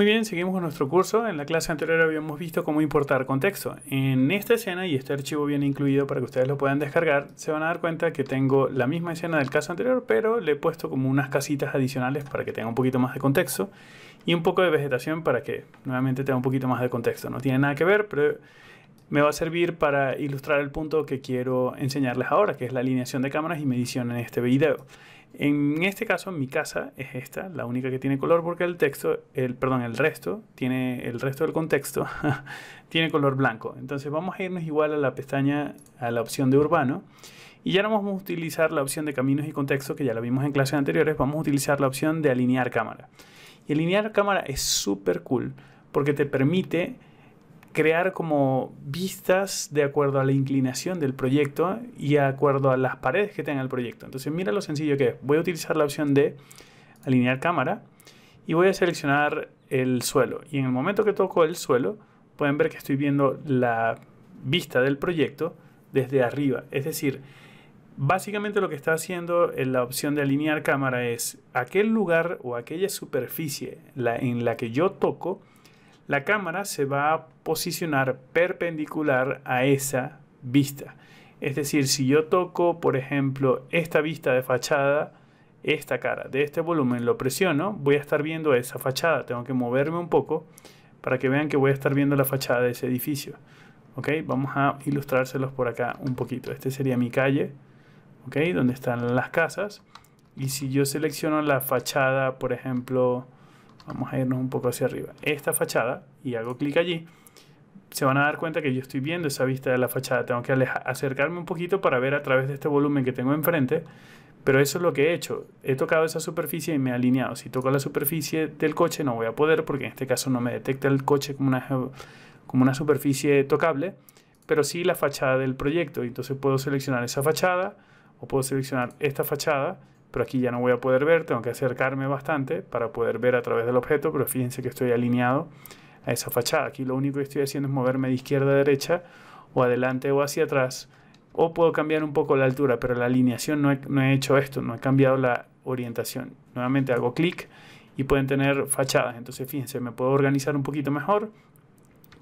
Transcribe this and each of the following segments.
Muy bien, seguimos con nuestro curso. En la clase anterior habíamos visto cómo importar contexto. En esta escena, y este archivo viene incluido para que ustedes lo puedan descargar, se van a dar cuenta que tengo la misma escena del caso anterior, pero le he puesto como unas casitas adicionales para que tenga un poquito más de contexto y un poco de vegetación para que nuevamente tenga un poquito más de contexto. No tiene nada que ver, pero me va a servir para ilustrar el punto que quiero enseñarles ahora, que es la alineación de cámaras y medición en este video. En este caso, mi casa es esta, la única que tiene color, porque el texto, el, perdón, el resto, tiene, el resto del contexto tiene color blanco. Entonces vamos a irnos igual a la pestaña, a la opción de urbano. Y ya no vamos a utilizar la opción de caminos y contexto, que ya la vimos en clases anteriores, vamos a utilizar la opción de alinear cámara. Y alinear cámara es súper cool, porque te permite crear como vistas de acuerdo a la inclinación del proyecto y de acuerdo a las paredes que tenga el proyecto. Entonces mira lo sencillo que es. Voy a utilizar la opción de alinear cámara y voy a seleccionar el suelo. Y en el momento que toco el suelo, pueden ver que estoy viendo la vista del proyecto desde arriba. Es decir, básicamente lo que está haciendo en la opción de alinear cámara es aquel lugar o aquella superficie en la que yo toco, la cámara se va a posicionar perpendicular a esa vista. Es decir, si yo toco, por ejemplo, esta vista de fachada, esta cara de este volumen, lo presiono, voy a estar viendo esa fachada. Tengo que moverme un poco para que vean que voy a estar viendo la fachada de ese edificio. ¿Ok? Vamos a ilustrárselos por acá un poquito. Este sería mi calle, ¿ok? Donde están las casas. Y si yo selecciono la fachada, por ejemplo, Vamos a irnos un poco hacia arriba. Esta fachada, y hago clic allí, se van a dar cuenta que yo estoy viendo esa vista de la fachada. Tengo que acercarme un poquito para ver a través de este volumen que tengo enfrente. Pero eso es lo que he hecho. He tocado esa superficie y me he alineado. Si toco la superficie del coche no voy a poder porque en este caso no me detecta el coche como una, como una superficie tocable, pero sí la fachada del proyecto. Entonces puedo seleccionar esa fachada o puedo seleccionar esta fachada pero aquí ya no voy a poder ver, tengo que acercarme bastante para poder ver a través del objeto, pero fíjense que estoy alineado a esa fachada. Aquí lo único que estoy haciendo es moverme de izquierda a derecha, o adelante o hacia atrás, o puedo cambiar un poco la altura, pero la alineación no he, hecho esto, no he cambiado la orientación. Nuevamente hago clic y pueden tener fachadas, entonces fíjense, me puedo organizar un poquito mejor,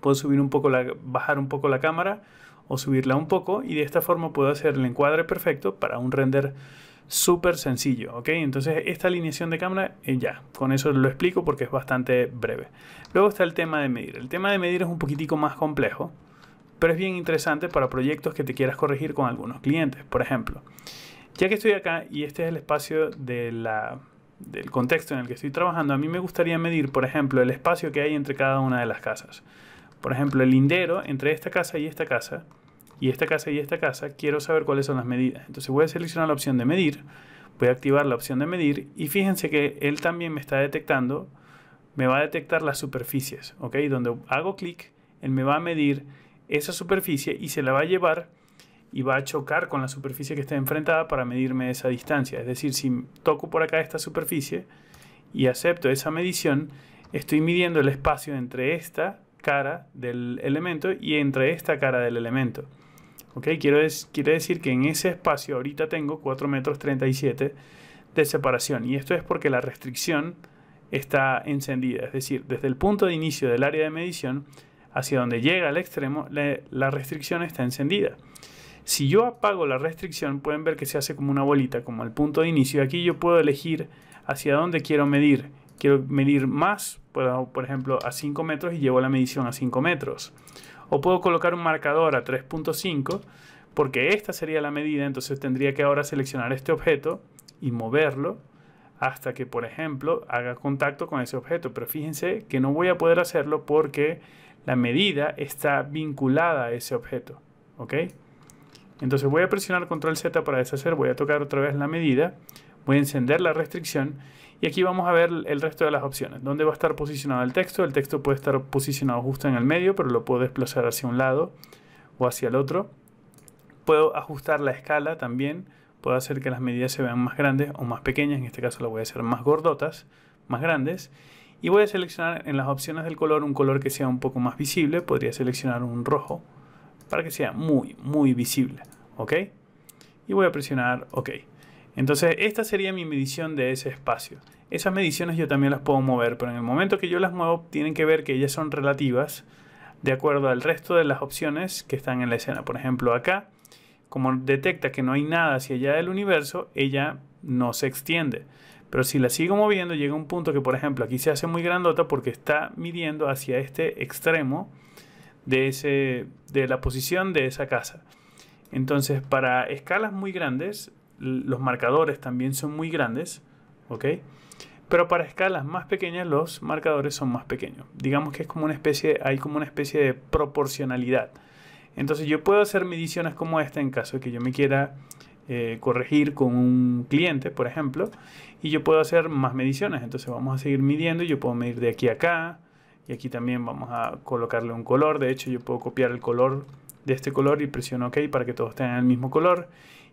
puedo subir un poco la, bajar un poco la cámara o subirla un poco y de esta forma puedo hacer el encuadre perfecto para un render súper sencillo, ¿ok? Entonces esta alineación de cámara, eh, ya, con eso lo explico porque es bastante breve. Luego está el tema de medir. El tema de medir es un poquitico más complejo, pero es bien interesante para proyectos que te quieras corregir con algunos clientes, por ejemplo. Ya que estoy acá y este es el espacio del contexto en el que estoy trabajando, a mí me gustaría medir, por ejemplo, el espacio que hay entre cada una de las casas. Por ejemplo, el lindero entre esta casa y esta casa y esta casa y esta casa, quiero saber cuáles son las medidas. Entonces voy a seleccionar la opción de medir, voy a activar la opción de medir y fíjense que él también me está detectando, me va a detectar las superficies, ¿ok? Donde hago clic, él me va a medir esa superficie y se la va a llevar y va a chocar con la superficie que está enfrentada para medirme esa distancia. Es decir, si toco por acá esta superficie y acepto esa medición, estoy midiendo el espacio entre esta cara del elemento y entre esta cara del elemento. Quiero quiere decir que en ese espacio ahorita tengo 4 metros 37 de separación. Y esto es porque la restricción está encendida. Es decir, desde el punto de inicio del área de medición hacia donde llega el extremo, la, restricción está encendida. Si yo apago la restricción, pueden ver que se hace como una bolita, como el punto de inicio. Aquí yo puedo elegir hacia dónde quiero medir. Quiero medir más, por ejemplo, a 5 metros y llevo la medición a 5 metros. O puedo colocar un marcador a 3.5 porque esta sería la medida, entonces tendría que ahora seleccionar este objeto y moverlo hasta que, por ejemplo, haga contacto con ese objeto. Pero fíjense que no voy a poder hacerlo porque la medida está vinculada a ese objeto. ¿Ok? Entonces voy a presionar control Z para deshacer, voy a tocar otra vez la medida, Voy a encender la restricción y aquí vamos a ver el resto de las opciones. ¿Dónde va a estar posicionado el texto? El texto puede estar posicionado justo en el medio, pero lo puedo desplazar hacia un lado o hacia el otro. Puedo ajustar la escala también. Puedo hacer que las medidas se vean más grandes o más pequeñas. En este caso lo voy a hacer más gordotas, más grandes. Y voy a seleccionar en las opciones del color un color que sea un poco más visible. Podría seleccionar un rojo para que sea muy, muy visible. ¿Ok? Y voy a presionar OK. Entonces, esta sería mi medición de ese espacio. Esas mediciones yo también las puedo mover, pero en el momento que yo las muevo, tienen que ver que ellas son relativas de acuerdo al resto de las opciones que están en la escena. Por ejemplo, acá, como detecta que no hay nada hacia allá del universo, ella no se extiende. Pero si la sigo moviendo, llega un punto que, por ejemplo, aquí se hace muy grandota porque está midiendo hacia este extremo de, ese, de la posición de esa casa. Entonces, para escalas muy grandes, los marcadores también son muy grandes, ¿ok? Pero para escalas más pequeñas los marcadores son más pequeños. Digamos que es como una especie, hay como una especie de proporcionalidad. Entonces yo puedo hacer mediciones como esta en caso de que yo me quiera eh, corregir con un cliente, por ejemplo, y yo puedo hacer más mediciones. Entonces vamos a seguir midiendo y yo puedo medir de aquí a acá. Y aquí también vamos a colocarle un color. De hecho, yo puedo copiar el color de este color y presiono OK para que todos tengan el mismo color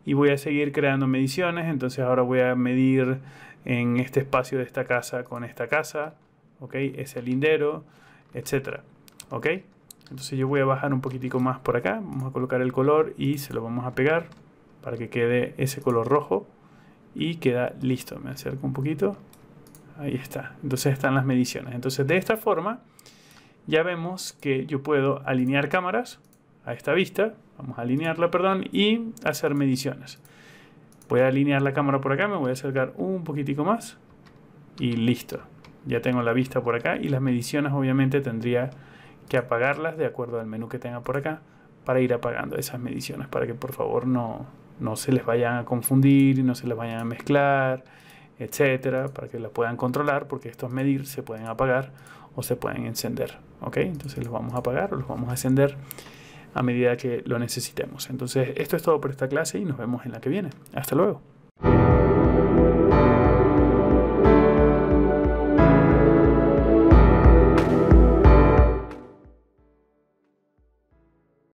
y voy a seguir creando mediciones. Entonces ahora voy a medir en este espacio de esta casa con esta casa, ¿ok? Ese lindero, etcétera, ¿ok? Entonces yo voy a bajar un poquitico más por acá, vamos a colocar el color y se lo vamos a pegar para que quede ese color rojo y queda listo. Me acerco un poquito, ahí está. Entonces están las mediciones. Entonces de esta forma ya vemos que yo puedo alinear cámaras, a esta vista, vamos a alinearla, perdón, y hacer mediciones. Voy a alinear la cámara por acá, me voy a acercar un poquitico más y listo. Ya tengo la vista por acá y las mediciones obviamente tendría que apagarlas de acuerdo al menú que tenga por acá para ir apagando esas mediciones para que por favor no, no se les vayan a confundir, no se les vayan a mezclar, etcétera, para que las puedan controlar porque estos medir se pueden apagar o se pueden encender, ¿ok? Entonces los vamos a apagar o los vamos a encender a medida que lo necesitemos. Entonces, esto es todo por esta clase y nos vemos en la que viene. Hasta luego.